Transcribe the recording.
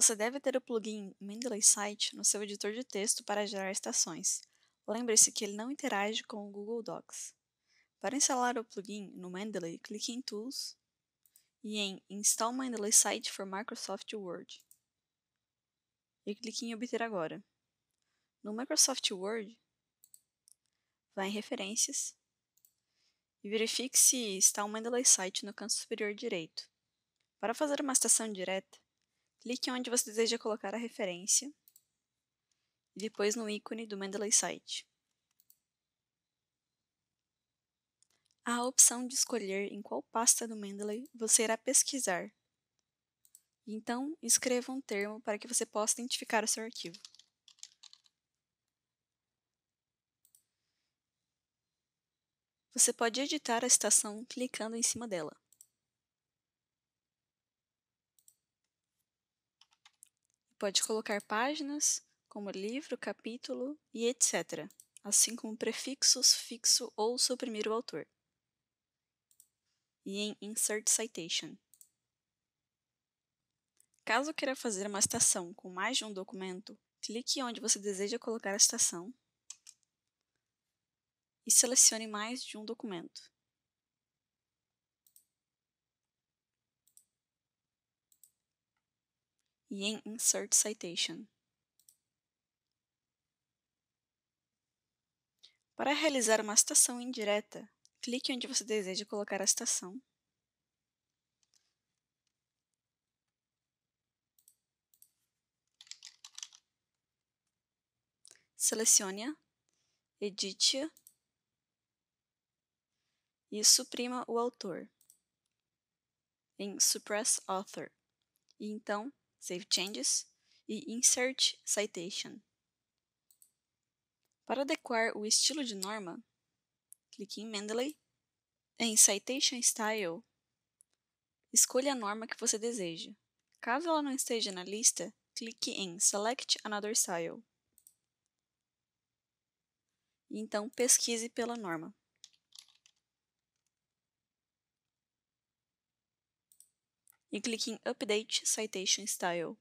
Você deve ter o plugin Mendeley Site no seu editor de texto para gerar estações. Lembre-se que ele não interage com o Google Docs. Para instalar o plugin no Mendeley, clique em Tools e em Install Mendeley Site for Microsoft Word. E clique em Obter agora. No Microsoft Word, vá em Referências e verifique se está o Mendeley Site no canto superior direito. Para fazer uma estação direta, Clique onde você deseja colocar a referência e depois no ícone do Mendeley Site. Há a opção de escolher em qual pasta do Mendeley você irá pesquisar. Então, escreva um termo para que você possa identificar o seu arquivo. Você pode editar a citação clicando em cima dela. Pode colocar páginas, como livro, capítulo e etc., assim como prefixo, sufixo ou suprimir o autor. E em Insert Citation. Caso queira fazer uma citação com mais de um documento, clique onde você deseja colocar a citação e selecione mais de um documento. e em Insert Citation. Para realizar uma citação indireta, clique onde você deseja colocar a citação. Selecione-a, edite-a e suprima o autor em Suppress Author. E então, Save Changes e Insert Citation. Para adequar o estilo de norma, clique em Mendeley, em Citation Style, escolha a norma que você deseja. Caso ela não esteja na lista, clique em Select Another Style. Então, pesquise pela norma. e clique em Update Citation Style.